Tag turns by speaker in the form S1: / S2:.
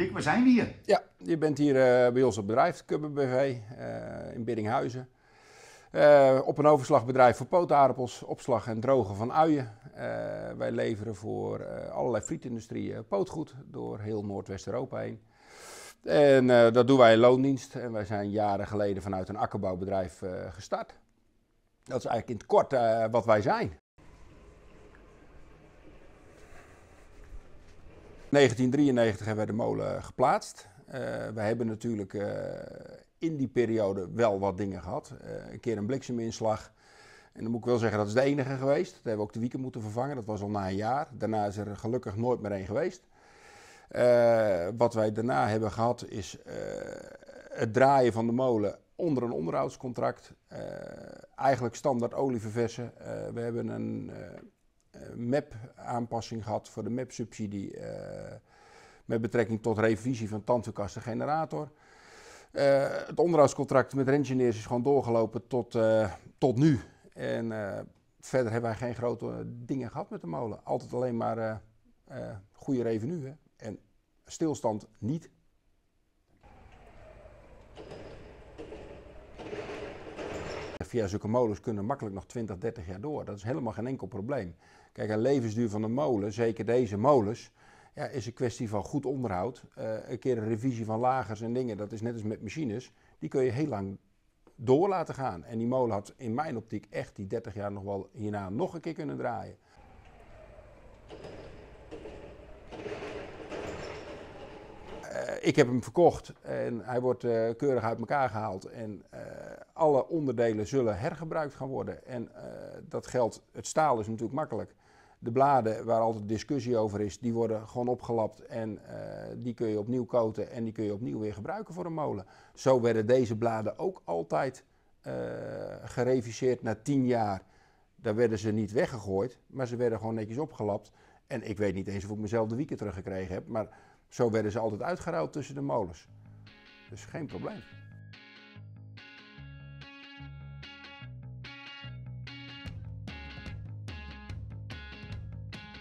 S1: Dick, we zijn hier. Ja, je bent hier eh, bij ons op bedrijf, Kubbe BV, eh, in Biddinghuizen. Eh, op een overslagbedrijf voor pootaardappels, opslag en drogen van uien. wij leveren voor allerlei frietindustrieën pootgoed door heel Noordwest-Europa heen. En dat doen wij in loondienst. En wij zijn jaren geleden vanuit een akkerbouwbedrijf gestart. Dat is eigenlijk in het kort wat wij zijn. 1993 hebben wij de molen geplaatst. Eh, we hebben natuurlijk eh, in die periode wel wat dingen gehad. Eh, een keer een blikseminslag. En dan moet ik wel zeggen, dat is de enige geweest. Dat hebben we ook de wieken moeten vervangen. Dat was al na een jaar. Daarna is er gelukkig nooit meer één geweest. wat wij daarna hebben gehad is het draaien van de molen onder een onderhoudscontract. eigenlijk standaard olie verversen. we hebben een eh, MEP-aanpassing gehad voor de MEP-subsidie eh, met betrekking tot revisie van tandwielkasten generator. Eh, het onderhoudscontract met Rengineers is gewoon doorgelopen tot, tot nu. En verder hebben wij geen grote dingen gehad met de molen. Altijd alleen maar goede revenue en stilstand niet. via zulke molens kunnen makkelijk nog 20, 30 jaar door. Dat is helemaal geen enkel probleem. Kijk, een levensduur van een molen, zeker deze molens, ja, is een kwestie van goed onderhoud. Eh, een keer een revisie van lagers en dingen, dat is net als met machines. Die kun je heel lang door laten gaan. En die molen had in mijn optiek echt die 30 jaar nog wel hierna nog een keer kunnen draaien. Eh, ik heb hem verkocht en hij wordt eh, keurig uit elkaar gehaald. En eh, alle onderdelen zullen hergebruikt gaan worden. En dat geldt, het staal is natuurlijk makkelijk. De bladen waar altijd discussie over is, die worden gewoon opgelapt. En die kun je opnieuw koten en die kun je opnieuw weer gebruiken voor een molen. Zo werden deze bladen ook altijd gereviseerd na tien jaar. Daar werden ze niet weggegooid, maar ze werden gewoon netjes opgelapt. En ik weet niet eens of ik mezelf de wieken teruggekregen heb. Maar zo werden ze altijd uitgeruild tussen de molens. Dus geen probleem.